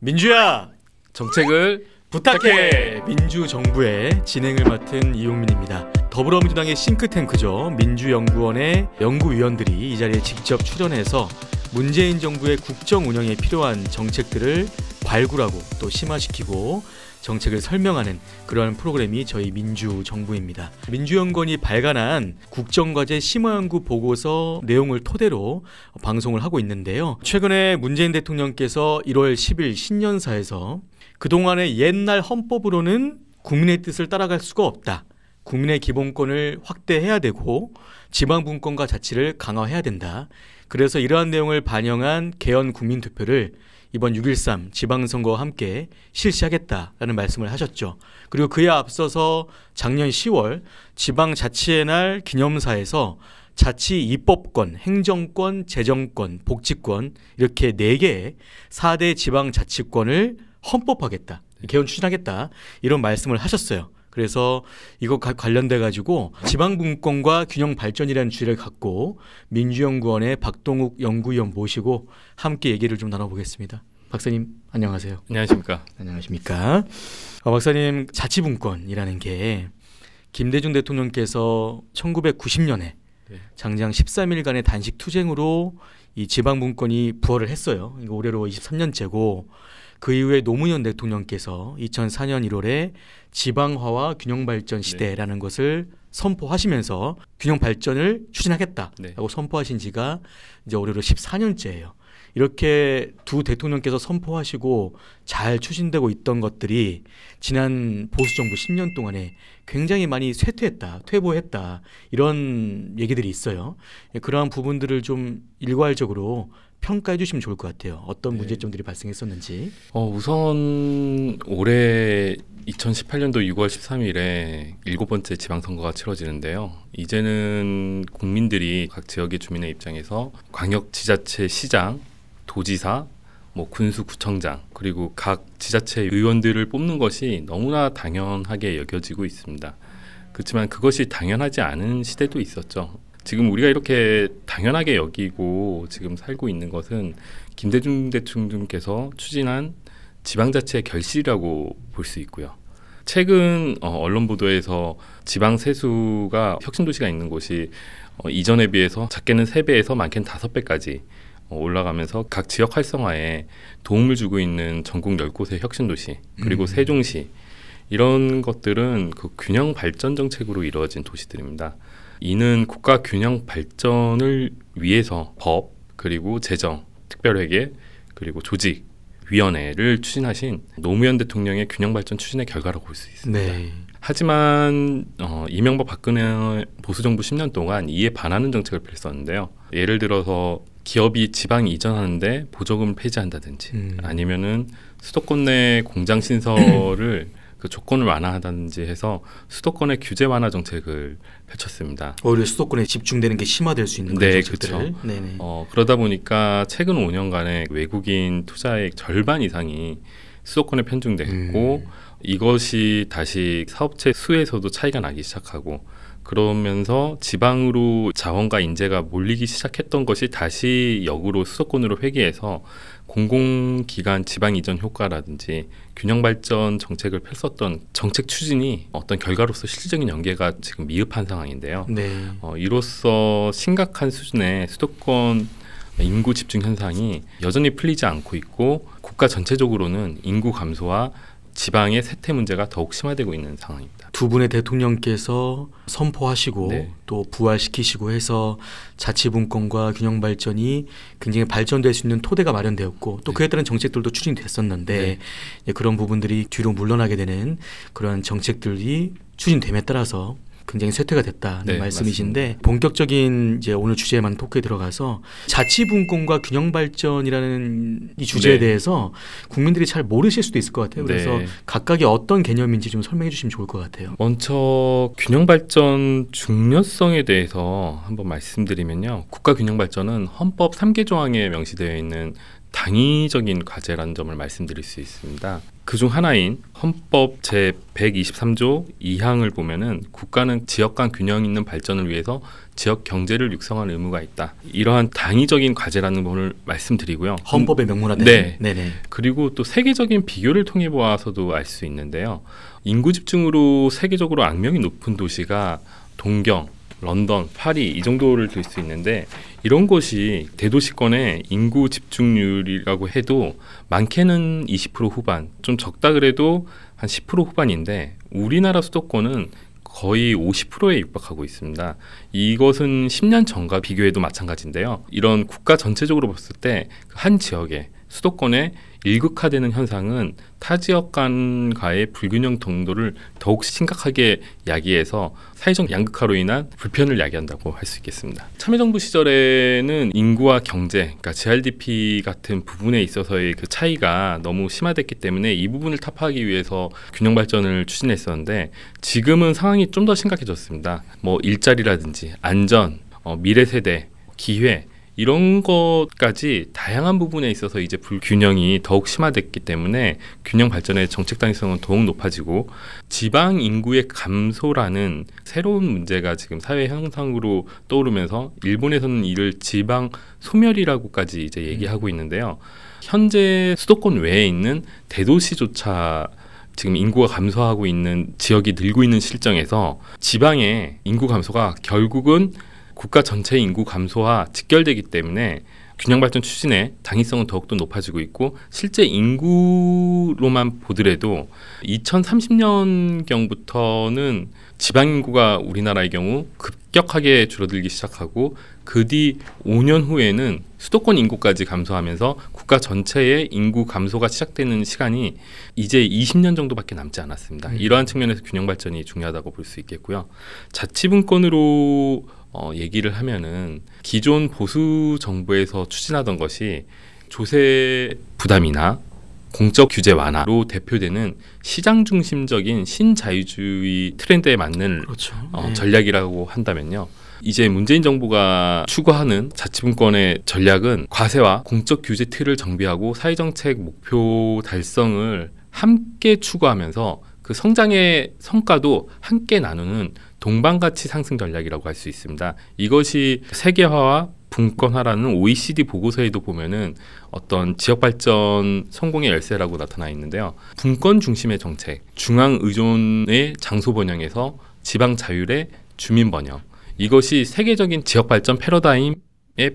민주야 정책을 부탁해 민주정부의 진행을 맡은 이용민입니다. 더불어민주당의 싱크탱크죠. 민주연구원의 연구위원들이 이 자리에 직접 출연해서 문재인 정부의 국정 운영에 필요한 정책들을 발굴하고 또 심화시키고 정책을 설명하는 그러한 프로그램이 저희 민주정부입니다. 민주연구원이 발간한 국정과제 심화연구 보고서 내용을 토대로 방송을 하고 있는데요. 최근에 문재인 대통령께서 1월 10일 신년사에서 그동안의 옛날 헌법으로는 국민의 뜻을 따라갈 수가 없다. 국민의 기본권을 확대해야 되고 지방분권과 자치를 강화해야 된다. 그래서 이러한 내용을 반영한 개헌 국민투표를 이번 6.13 지방선거와 함께 실시하겠다라는 말씀을 하셨죠. 그리고 그에 앞서서 작년 10월 지방자치의 날 기념사에서 자치 입법권, 행정권, 재정권, 복지권 이렇게 4개의 4대 지방자치권을 헌법하겠다. 개헌 추진하겠다 이런 말씀을 하셨어요. 그래서 이거 관련돼 가지고 지방분권과 균형 발전이라는 주제를 갖고 민주연구원의 박동욱 연구위원 모시고 함께 얘기를 좀 나눠보겠습니다. 박사님 안녕하세요. 안녕하십니까. 안녕하십니까. 어, 박사님 자치분권이라는 게 김대중 대통령께서 1990년에 장장 13일간의 단식 투쟁으로 이 지방분권이 부활을 했어요. 이거 올해로 23년째고 그 이후에 노무현 대통령께서 2004년 1월에 지방화와 균형발전 네. 시대라는 네. 것을 선포하시면서 균형발전을 추진하겠다라고 네. 선포하신 지가 이제 올해로 14년째예요. 이렇게 두 대통령께서 선포하시고 잘 추진되고 있던 것들이 지난 보수 정부 10년 동안에 굉장히 많이 쇠퇴했다, 퇴보했다 이런 얘기들이 있어요. 예, 그러한 부분들을 좀 일괄적으로 평가해 주시면 좋을 것 같아요. 어떤 네. 문제점들이 발생했었는지. 어, 우선 올해 2018년도 6월 13일에 일곱 번째 지방선거가 치러지는데요. 이제는 국민들이 각 지역의 주민의 입장에서 광역 지자체 시장, 도지사, 뭐 군수구청장 그리고 각 지자체 의원들을 뽑는 것이 너무나 당연하게 여겨지고 있습니다. 그렇지만 그것이 당연하지 않은 시대도 있었죠. 지금 우리가 이렇게 당연하게 여기고 지금 살고 있는 것은 김대중 대통령께서 추진한 지방자치의 결실이라고 볼 수 있고요. 최근 어, 언론 보도에서 지방 세수가 혁신 도시가 있는 곳이 어, 이전에 비해서 작게는 세배에서 많게는 다 배까지 어, 올라가면서 각 지역 활성화에 도움을 주고 있는 전국 열곳의 혁신 도시 그리고 음. 세종시 이런 것들은 그 균형 발전 정책으로 이루어진 도시들입니다. 이는 국가 균형 발전을 위해서 법 그리고 재정 특별회계 그리고 조직 위원회를 추진하신 노무현 대통령의 균형 발전 추진의 결과라고 볼 수 있습니다. 네. 하지만 어, 이명박 박근혜 보수 정부 10년 동안 이에 반하는 정책을 펼쳤는데요. 예를 들어서 기업이 지방 이전하는데 보조금 을 폐지한다든지 음. 아니면은 수도권 내 공장 신설을 그 조건을 완화하든지 해서 수도권의 규제 완화 정책을 펼쳤습니다. 오히려 수도권에 집중되는 게 심화될 수 있는 네, 그렇죠. 어, 그러다 보니까 최근 5년간의 외국인 투자액 절반 이상이 수도권에 편중됐고 음. 이것이 다시 사업체 수에서도 차이가 나기 시작하고 그러면서 지방으로 자원과 인재가 몰리기 시작했던 것이 다시 역으로 수도권으로 회귀해서 공공기관 지방 이전 효과라든지 균형 발전 정책을 폈었던 정책 추진이 어떤 결과로서 실질적인 연계가 지금 미흡한 상황인데요. 네. 어, 이로써 심각한 수준의 수도권 인구 집중 현상이 여전히 풀리지 않고 있고 국가 전체적으로는 인구 감소와 지방의 세태 문제가 더욱 심화되고 있는 상황입니다. 두 분의 대통령께서 선포하시고 네. 또 부활시키시고 해서 자치분권과 균형 발전이 굉장히 발전될 수 있는 토대가 마련되었고 또 네. 그에 따른 정책들도 추진됐었는데 네. 그런 부분들이 뒤로 물러나게 되는 그런 정책들이 추진됨에 따라서 굉장히 쇠퇴가 됐다는 네, 말씀이신데 맞습니다. 본격적인 이제 오늘 주제만 에 토크에 들어가서 자치분권과 균형발전이라는 이 주제에 네. 대해서 국민들이 잘 모르실 수도 있을 것 같아요. 그래서 네. 각각의 어떤 개념인지 좀 설명해 주시면 좋을 것 같아요. 먼저 균형발전 중요성에 대해서 한번 말씀드리면요. 국가균형발전은 헌법 3개 조항에 명시되어 있는 당위적인 과제라는 점을 말씀드릴 수 있습니다. 그중 하나인 헌법 제 123조 2항을 보면은 국가는 지역 간 균형 있는 발전을 위해서 지역 경제를 육성하는 의무가 있다. 이러한 당위적인 과제라는 것을 말씀드리고요. 헌법의 음, 명문화된. 네. 네네. 그리고 또 세계적인 비교를 통해 보아서도 알 수 있는데요. 인구 집중으로 세계적으로 악명이 높은 도시가 동경, 런던, 파리 이 정도를 들 수 있는데 이런 곳이 대도시권의 인구 집중률이라고 해도 많게는 20% 후반, 좀 적다 그래도 한 10% 후반인데 우리나라 수도권은 거의 50%에 육박하고 있습니다. 이것은 10년 전과 비교해도 마찬가지인데요. 이런 국가 전체적으로 봤을 때 한 지역에 수도권에 일극화되는 현상은 타 지역 간과의 불균형 정도를 더욱 심각하게 야기해서 사회적 양극화로 인한 불편을 야기한다고 할 수 있겠습니다. 참여정부 시절에는 인구와 경제, 그러니까 GRDP 같은 부분에 있어서의 그 차이가 너무 심화됐기 때문에 이 부분을 타파하기 위해서 균형 발전을 추진했었는데 지금은 상황이 좀 더 심각해졌습니다. 뭐 일자리라든지 안전, 어, 미래 세대, 기회 이런 것까지 다양한 부분에 있어서 이제 불균형이 더욱 심화됐기 때문에 균형 발전의 정책 당위성은 더욱 높아지고 지방 인구의 감소라는 새로운 문제가 지금 사회 현상으로 떠오르면서 일본에서는 이를 지방 소멸이라고까지 이제 얘기하고 음. 있는데요. 현재 수도권 외에 있는 대도시조차 지금 인구가 감소하고 있는 지역이 늘고 있는 실정에서 지방의 인구 감소가 결국은 국가 전체 인구 감소와 직결되기 때문에 균형 발전 추진의 당위성은 더욱더 높아지고 있고 실제 인구로만 보더라도 2030년 경부터는 지방 인구가 우리나라의 경우 급격하게 줄어들기 시작하고 그 뒤 5년 후에는 수도권 인구까지 감소하면서 국가 전체의 인구 감소가 시작되는 시간이 이제 20년 정도밖에 남지 않았습니다. 음. 이러한 측면에서 균형 발전이 중요하다고 볼 수 있겠고요. 자치분권으로 어, 얘기를 하면은 기존 보수 정부에서 추진하던 것이 조세 부담이나 공적 규제 완화로 대표되는 시장 중심적인 신자유주의 트렌드에 맞는 그렇죠. 어, 네. 전략이라고 한다면요. 이제 문재인 정부가 추구하는 자치분권의 전략은 과세와 공적 규제 틀을 정비하고 사회정책 목표 달성을 함께 추구하면서 그 성장의 성과도 함께 나누는 동반가치 상승 전략이라고 할 수 있습니다. 이것이 세계화와 분권화라는 OECD 보고서에도 보면은 어떤 지역 발전 성공의 열쇠라고 나타나 있는데요. 분권 중심의 정책, 중앙 의존의 장소 번영에서 지방 자율의 주민 번영. 이것이 세계적인 지역 발전 패러다임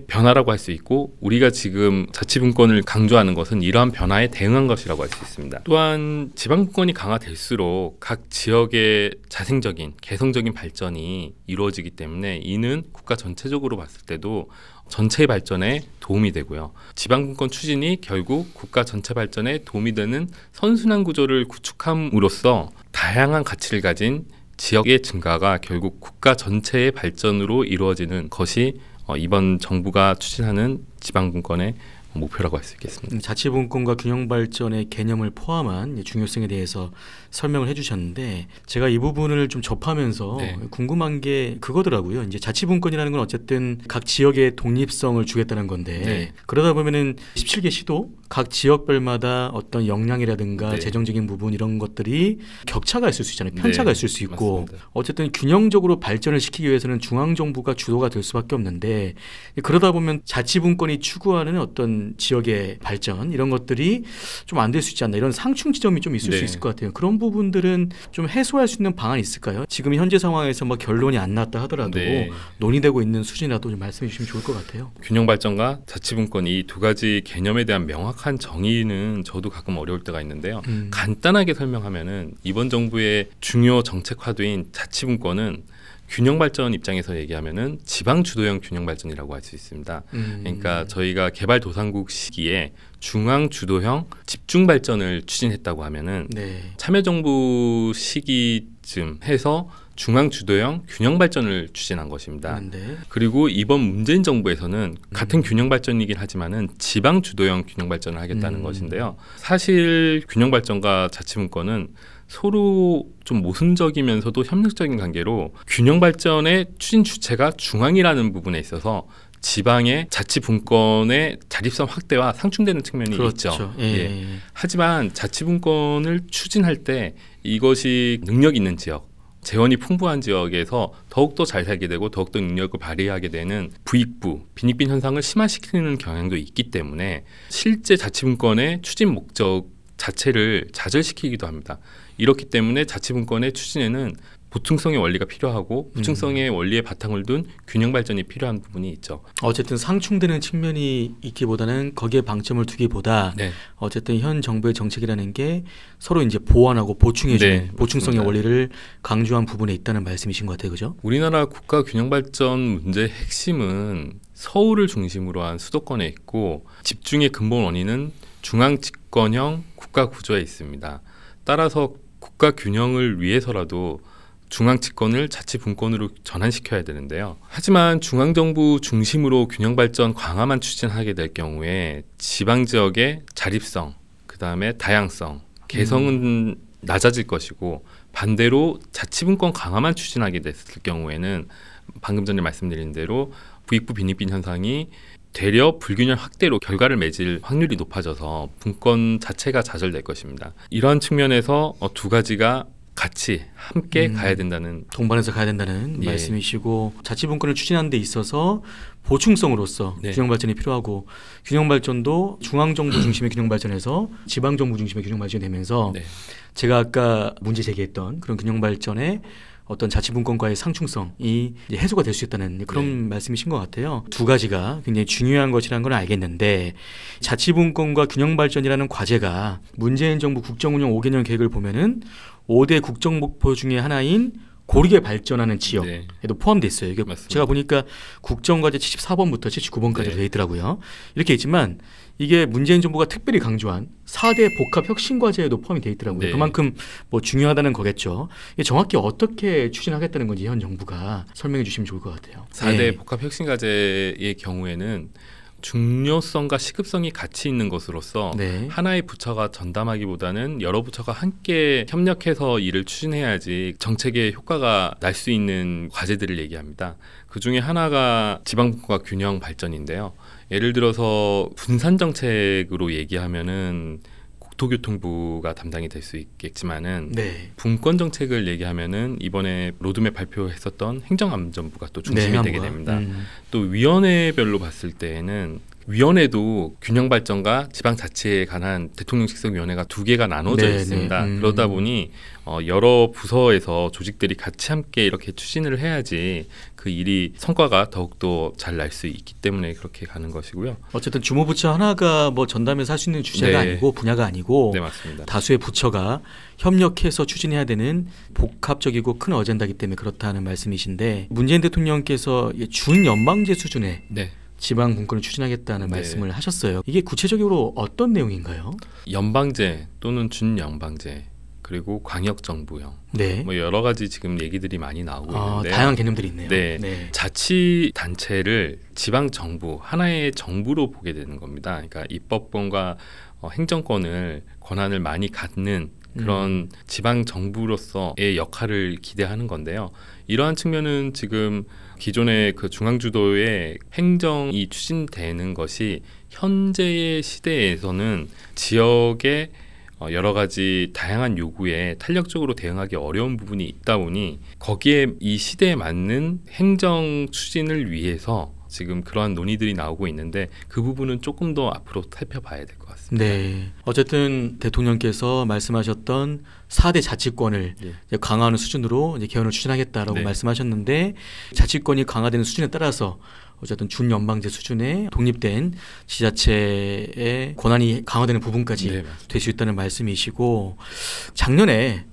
변화라고 할 수 있고 우리가 지금 자치분권을 강조하는 것은 이러한 변화에 대응한 것이라고 할 수 있습니다. 또한 지방분권이 강화될수록 각 지역의 자생적인 개성적인 발전이 이루어지기 때문에 이는 국가 전체적으로 봤을 때도 전체 의 발전에 도움이 되고요. 지방분권 추진이 결국 국가 전체 발전에 도움이 되는 선순환 구조를 구축함으로써 다양한 가치를 가진 지역의 증가가 결국 국가 전체의 발전으로 이루어지는 것이 어, 이번 정부가 추진하는 지방분권의 목표라고 할 수 있겠습니다. 음, 자치분권과 균형발전의 개념을 포함한 중요성에 대해서 설명을 해주셨는데 제가 이 부분을 좀 접하면서 네. 궁금한 게 그거더라고요. 이제 자치분권이라는 건 어쨌든 각 지역의 독립성을 주겠다는 건데 네. 그러다 보면은 17개 시도 각 지역별마다 어떤 역량이라든가 네. 재정적인 부분 이런 것들이 격차가 있을 수 있잖아요. 네, 편차가 네. 있을 수 있고 맞습니다. 어쨌든 균형적으로 발전을 시키기 위해서는 중앙 정부가 주도가 될 수밖에 없는데 그러다 보면 자치분권이 추구하는 어떤 지역의 발전 이런 것들이 좀 안 될 수 있지 않나 이런 상충 지점이 좀 있을 네. 수 있을 것 같아요. 그런 부분들은 좀 해소할 수 있는 방안이 있을까요? 지금 현재 상황에서 막 뭐 결론이 안 났다 하더라도 네. 논의되고 있는 수준이라도 좀 말씀해 주시면 좋을 것 같아요. 균형 발전과 자치분권 이 두 가지 개념에 대한 명확한 정확한 정의는 저도 가끔 어려울 때가 있는데요. 음. 간단하게 설명하면은 이번 정부의 중요 정책 화두인 자치분권은 균형 발전 입장에서 얘기하면은 지방 주도형 균형 발전이라고 할 수 있습니다. 음. 그러니까 저희가 개발 도상국 시기에 중앙 주도형 집중 발전을 추진했다고 하면은 네. 참여정부 시기쯤 해서 중앙 주도형 균형 발전을 추진한 것입니다. 음, 네. 그리고 이번 문재인 정부에서는 같은 음. 균형 발전이긴 하지만은 지방 주도형 균형 발전을 하겠다는 음. 것인데요. 사실 균형 발전과 자치분권은 서로 좀 모순적이면서도 협력적인 관계로 균형 발전의 추진 주체가 중앙이라는 부분에 있어서 지방의 자치 분권의 자립성 확대와 상충되는 측면이 그렇죠. 있죠. 예. 예. 예, 예. 하지만 자치 분권을 추진할 때 이것이 능력 있는 지역 재원이 풍부한 지역에서 더욱더 잘 살게 되고 더욱더 능력을 발휘하게 되는 부익부, 빈익빈 현상을 심화시키는 경향도 있기 때문에 실제 자치분권의 추진 목적 자체를 좌절시키기도 합니다. 이렇기 때문에 자치분권의 추진에는 보충성의 원리가 필요하고 음. 보충성의 음. 원리에 바탕을 둔 균형 발전이 필요한 부분이 있죠. 어쨌든 상충되는 측면이 있기보다는 거기에 방점을 두기보다 네. 어쨌든 현 정부의 정책이라는 게 서로 이제 보완하고 보충해주는 네, 보충성의 원리를 강조한 부분에 있다는 말씀이신 것 같아요, 그죠? 우리나라 국가 균형 발전 문제 핵심은 서울을 중심으로 한 수도권에 있고 집중의 근본 원인은 중앙 집권형 국가 구조에 있습니다. 따라서 국가 균형을 위해서라도 중앙 집권을 자치 분권으로 전환시켜야 되는데요. 하지만 중앙 정부 중심으로 균형 발전 강화만 추진하게 될 경우에 지방 지역의 자립성, 그다음에 다양성, 개성은 음. 낮아질 것이고 반대로 자치 분권 강화만 추진하게 됐을 경우에는 방금 전에 말씀드린 대로 부익부 빈익빈 현상이 되려 불균형 확대로 결과를 맺을 확률이 높아져서 분권 자체가 좌절될 것입니다. 이러한 측면에서 어, 두 가지가 같이 함께 음, 가야 된다는 동반해서 가야 된다는 예. 말씀이시고 자치분권을 추진하는 데 있어서 보충성으로서 네. 균형 발전이 필요하고 균형 발전도 중앙 정부 중심의 균형 발전에서 지방 정부 중심의 균형 발전이 되면서 네. 제가 아까 문제 제기했던 그런 균형 발전의 어떤 자치분권과의 상충성이 해소가 될 수 있다는 그런 네. 말씀이신 것 같아요. 두 가지가 굉장히 중요한 것이라는 걸 알겠는데 자치분권과 균형 발전이라는 과제가 문재인 정부 국정운영 5개년 계획을 보면은 5대 국정 목표 중의 하나인 고르게 발전하는 지역에도 네. 포함돼 있어요. 이게 맞습니다. 제가 보니까 국정과제 74번부터 79번까지 네. 있더라고요. 이렇게 있지만 이게 문재인 정부가 특별히 강조한 4대 복합 혁신 과제에도 포함이 돼 있더라고요. 네. 그만큼 뭐 중요하다는 거겠죠. 정확히 어떻게 추진하겠다는 건지 현 정부가 설명해 주시면 좋을 것 같아요. 4대 네. 복합 혁신 과제의 경우에는 중요성과 시급성이 같이 있는 것으로서 네. 하나의 부처가 전담하기보다는 여러 부처가 함께 협력해서 일을 추진해야지 정책의 효과가 날 수 있는 과제들을 얘기합니다. 그 중에 하나가 지방분과 균형 발전인데요. 예를 들어서 분산 정책으로 얘기하면은 국토교통부가 담당이 될 수 있겠지만은 네. 분권 정책을 얘기하면은 이번에 로드맵 발표했었던 행정안전부가 또 중심이 네, 되게 됩니다. 음. 또 위원회별로 봤을 때에는 위원회도 균형 발전과 지방 자치에 관한 대통령 직속 위원회가 두 개가 나눠져 네 있습니다. 음. 그러다 보니 어, 여러 부서에서 조직들이 같이 함께 이렇게 추진을 해야지 그 일이 성과가 더욱더 잘 날 수 있기 때문에 그렇게 가는 것이고요. 어쨌든 주무부처 하나가 뭐 전담해서 할 수 있는 주제가 네. 아니고 분야가 아니고 네, 맞습니다. 다수의 부처가 협력해서 추진해야 되는 복합적이고 큰 어젠다기 때문에 그렇다는 말씀이신데 문재인 대통령께서 준연방제 수준의 네. 지방 분권을 추진하겠다는 네. 말씀을 하셨어요. 이게 구체적으로 어떤 내용인가요? 연방제 또는 준연방제 그리고 광역 정부형 네. 뭐 여러 가지 지금 얘기들이 많이 나오고 아, 있는데 다양한 개념들이 있네요. 네. 네. 자치 단체를 지방 정부 하나의 정부로 보게 되는 겁니다. 그러니까 입법권과 어, 행정권을 권한을 많이 갖는 그런 음. 지방 정부로서의 역할을 기대하는 건데요. 이러한 측면은 지금 기존의 그 중앙주도의 행정이 추진되는 것이 현재의 시대에서는 지역의 어, 여러 가지 다양한 요구에 탄력적으로 대응하기 어려운 부분이 있다 보니 거기에 이 시대에 맞는 행정 추진을 위해서 지금 그러한 논의들이 나오고 있는데 그 부분은 조금 더 앞으로 살펴봐야 될 것 같습니다. 네. 어쨌든 대통령께서 말씀하셨던 4대 자치권을 예. 강화하는 수준으로 이제 개헌을 추진하겠다라고 네. 말씀하셨는데 자치권이 강화되는 수준에 따라서 어쨌든 준연방제 수준의 독립된 지자체의 권한이 강화되는 부분까지 네, 될수 있다는 말씀이시고 작년에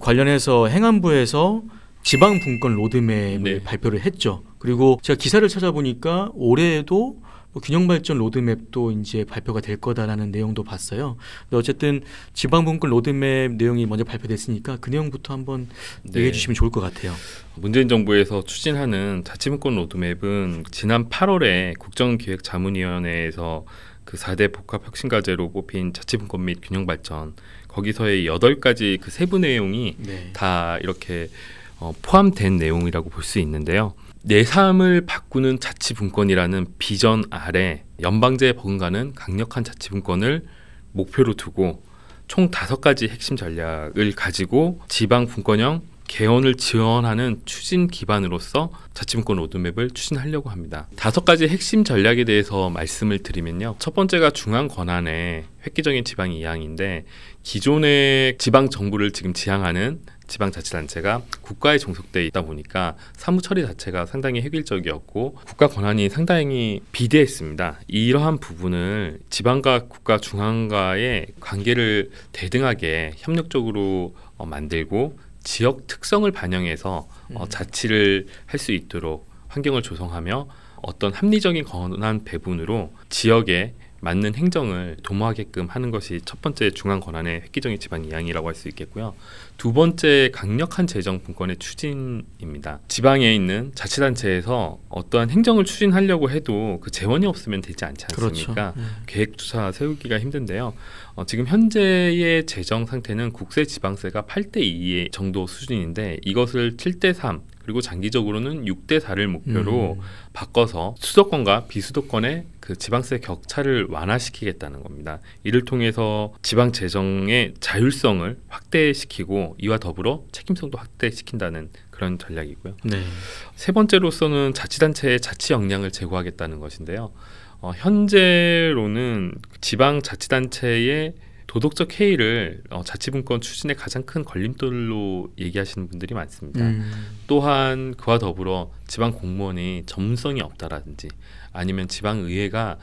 관련해서 행안부에서 지방 분권 로드맵을 네. 발표를 했죠. 그리고 제가 기사를 찾아보니까 올해에도 뭐 균형 발전 로드맵도 이제 발표가 될 거다라는 내용도 봤어요. 근데 어쨌든 지방 분권 로드맵 내용이 먼저 발표됐으니까 그 내용부터 한번 네. 얘기해 주시면 좋을 것 같아요. 문재인 정부에서 추진하는 자치분권 로드맵은 지난 8월에 국정기획자문위원회에서 그 4대 복합 혁신 과제로 뽑힌 자치분권 및 균형 발전 거기서의 여덟 가지 그 세부 내용이 네. 다 이렇게 어, 포함된 내용이라고 볼 수 있는데요. 내 삶을 바꾸는 자치분권이라는 비전 아래 연방제에 버금가는 강력한 자치분권을 목표로 두고 총 다섯 가지 핵심 전략을 가지고 지방 분권형 개헌을 지원하는 추진 기반으로서 자치분권 로드맵을 추진하려고 합니다. 다섯 가지 핵심 전략에 대해서 말씀을 드리면요. 첫 번째가 중앙 권한의 획기적인 지방 이양인데 기존의 지방 정부를 지금 지향하는 지방자치단체가 국가에 종속돼 있다 보니까 사무 처리 자체가 상당히 획일적이었고 국가 권한이 상당히 비대했습니다. 이러한 부분을 지방과 국가 중앙과의 관계를 대등하게 협력적으로 어, 만들고 지역 특성을 반영해서 어, 음. 자치를 할 수 있도록 환경을 조성하며 어떤 합리적인 권한 배분으로 지역의 맞는 행정을 도모하게끔 하는 것이 첫 번째 중앙 권한의 획기적인 지방 이양이라고 할 수 있겠고요. 두 번째 강력한 재정 분권의 추진입니다. 지방에 있는 자치단체에서 어떠한 행정을 추진하려고 해도 그 재원이 없으면 되지 않지 그렇죠. 않습니까? 그렇죠. 네. 계획조차 세우기가 힘든데요. 어, 지금 현재의 재정 상태는 국세 지방세가 8대 2의 정도 수준인데 이것을 7대 3 그리고 장기적으로는 6대 4를 목표로 음. 바꿔서 수도권과 비수도권의 그 지방세 격차를 완화시키겠다는 겁니다. 이를 통해서 지방 재정의 자율성을 확대시키고 이와 더불어 책임성도 확대시킨다는 그런 전략이고요. 네. 세 번째로서는 자치단체의 자치 역량을 제고하겠다는 것인데요. 어, 현재로는 지방 자치단체의 도덕적 해이를 어, 자치분권 추진에 가장 큰 걸림돌로 얘기하시는 분들이 많습니다. 음. 또한 그와 더불어 지방 공무원이 전문성이 없다라든지 아니면 지방 의회가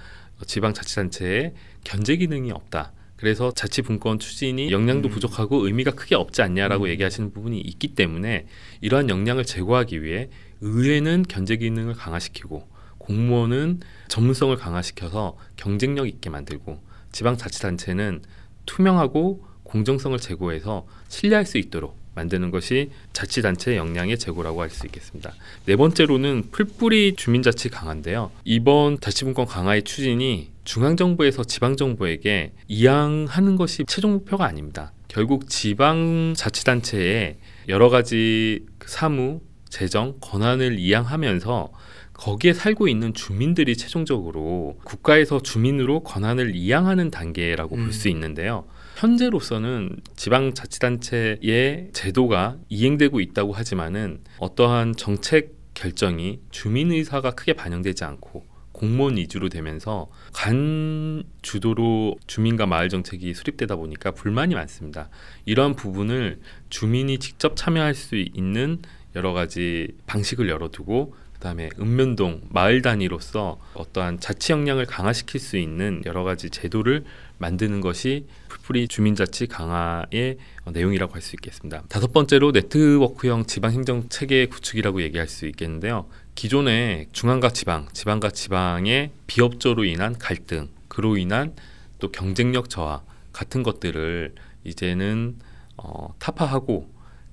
지방 자치단체의 견제 기능이 없다. 그래서 자치분권 추진이 역량도 음. 부족하고 의미가 크게 없지 않냐라고 음. 얘기하시는 부분이 있기 때문에 이러한 역량을 제고하기 위해 의회는 견제 기능을 강화시키고 공무원은 전문성을 강화시켜서 경쟁력 있게 만들고 지방자치단체는 투명하고 공정성을 제고해서 신뢰할 수 있도록 만드는 것이 자치단체 역량의 제고라고 할 수 있겠습니다. 네 번째로는 풀뿌리 주민자치 강화인데요. 이번 자치분권 강화의 추진이 중앙정부에서 지방정부에게 이양하는 것이 최종 목표가 아닙니다. 결국 지방자치단체에 여러 가지 그 사무, 재정, 권한을 이양하면서 거기에 살고 있는 주민들이 최종적으로 국가에서 주민으로 권한을 이양하는 단계라고 음. 볼수 있는데요. 현재로서는 지방자치단체의 제도가 이행되고 있다고 하지만은 어떠한 정책 결정이 주민 의사가 크게 반영되지 않고 공무원 위주로 되면서 간 주도로 주민과 마을 정책이 수립되다 보니까 불만이 많습니다. 이러한 부분을 주민이 직접 참여할 수 있는 여러 가지 방식을 열어두고 그다음에 읍면동 마을 단위로서 어떠한 자치 역량을 강화시킬 수 있는 여러 가지 제도를 만드는 것이 풀뿌리 주민자치 강화의 내용이라고 할 수 있겠습니다. 다섯 번째로 네트워크형 지방행정 체계 구축이라고 얘기할 수 있겠는데요. 기존의 중앙과 지방, 지방과 지방의 비협조로 인한 갈등, 그로 인한 또 경쟁력 저하 같은 것들을 이제는 어, 타파하고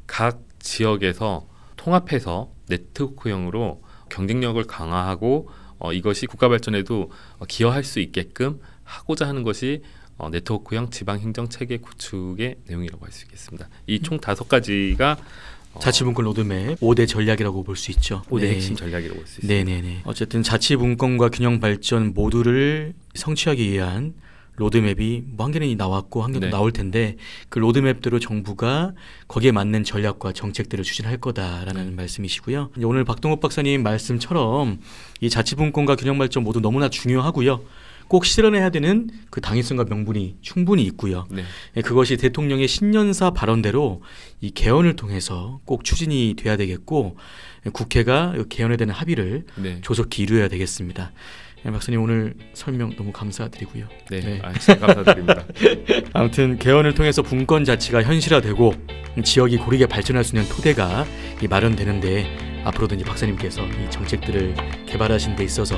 각 지역에서 통합해서 네트워크형으로 경쟁력을 강화하고 어, 이것이 국가 발전에도 어, 기여할 수 있게끔 하고자 하는 것이 어, 네트워크형 지방행정체계 구축의 내용이라고 할 수 있겠습니다. 이 총 다섯 가지가 어, 자치분권 로드맵 5대 전략이라고 볼 수 있죠. 5대 네. 핵심 전략이라고 볼 수 있습니다. 네네네. 어쨌든 자치분권과 균형발전 모두를 성취하기 위한 로드맵이 뭐한 개는 나왔고 한 개도 네. 나올 텐데 그 로드맵대로 정부가 거기에 맞는 전략과 정책들을 추진할 거다라는 네. 말씀이시고요. 오늘 박동욱 박사님 말씀처럼 이 자치분권과 균형 발전 모두 너무나 중요하고요. 꼭 실현해야 되는 그 당위성과 명분이 충분히 있고요. 네. 예, 그것이 대통령의 신년사 발언대로 이 개헌을 통해서 꼭 추진이 돼야 되겠고 예, 국회가 개헌에 대한 합의를 네. 조속히 이루어야 되겠습니다. 네, 박사님 오늘 설명 너무 감사드리고요. 네, 네. 아, 감사드립니다. 아무튼 개헌을 통해서 분권 자치가 현실화되고 지역이 고르게 발전할 수 있는 토대가 마련되는데 앞으로도 이제 박사님께서 이 정책들을 개발하신 데 있어서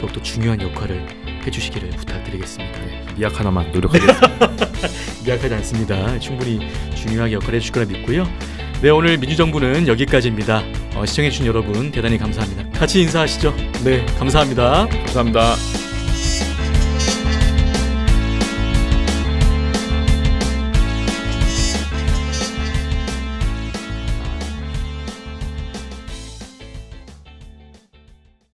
더욱더 중요한 역할을 해주시기를 부탁드리겠습니다. 네, 미약 하나만 노력하겠습니다. 미약하지 않습니다. 충분히 중요하게 역할 해주실 거라 믿고요. 네 오늘 민주정부는 여기까지입니다. 어, 시청해주신 여러분 대단히 감사합니다. 같이 인사하시죠. 네 감사합니다. 감사합니다.